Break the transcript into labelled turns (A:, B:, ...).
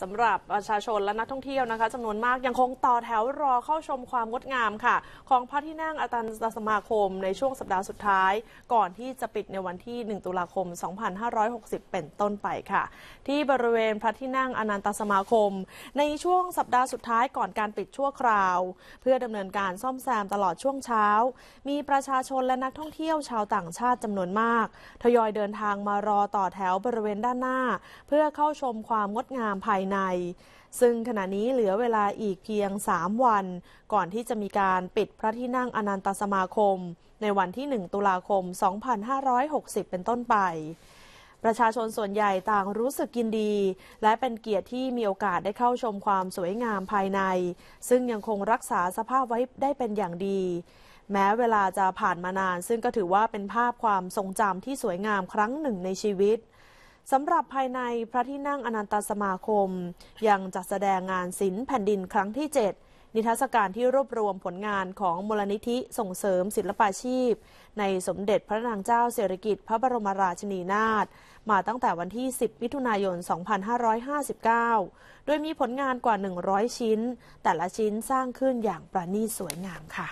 A: สำหรับประชาชนและนักท่องเที่ยวนะคะจำนวนมากยังคงต่อแถวรอเข้าชมความงดงามค่ะ ของพระที่นั่งอาตันตสมาคม ในช่วงสัปดาห์สุดท้ายก่อนที่จะปิดในวันที่ 1 ตุลาคม 2560 เป็นต้นไปค่ะ ที่บริเวณพระที่นั่งอนันตสมาคม ในช่วงสัปดาห์สุดท้ายก่อนการปิดชั่วคราว เพื่อดำเนินการซ่อมแซมตลอดช่วงเช้า มีประชาชนและนักท่องเที่ยวชาวต่างชาติจำนวนมากทยอยเดินทางมารอต่อแถวบริเวณด้านหน้า เพื่อเข้าชมความงดงามภายายใน ซึ่งขณะนี้เหลือเวลาอีกเพียง 3 วันก่อนที่จะมีการปิดพระที่นั่งอนันตสมาคม ในวันที่ 1 ตุลาคม 2560 เป็นต้นไป ประชาชนส่วนใหญ่ต่างรู้สึกยินดี และเป็นเกียรติที่มีโอกาสได้เข้าชมความสวยงามภายใน ซึ่งยังคงรักษาสภาพไว้ได้เป็นอย่างดี แม้เวลาจะผ่านมานานซึ่งก็ถือว่าเป็นภาพความทรงจำที่สวยงามครั้งหนึ่งในชีวิตสำหรับภายในพระที่นั่งอนันตสมาคม ยังจัดแสดงงานศิลป์แผ่นดินครั้งที่ 7 นิทรรศการที่รวบรวมผลงานของมูลนิธิส่งเสริมศิลปาชีพ ในสมเด็จพระนางเจ้าเสริกิจพระบรมราชินีนาถมาตั้งแต่วันที่ 10 มิถุนายน 2559 โดยมีผลงานกว่า 100 ชิ้น แต่ละชิ้นสร้างขึ้นอย่างประณีตสวยงามค่ะ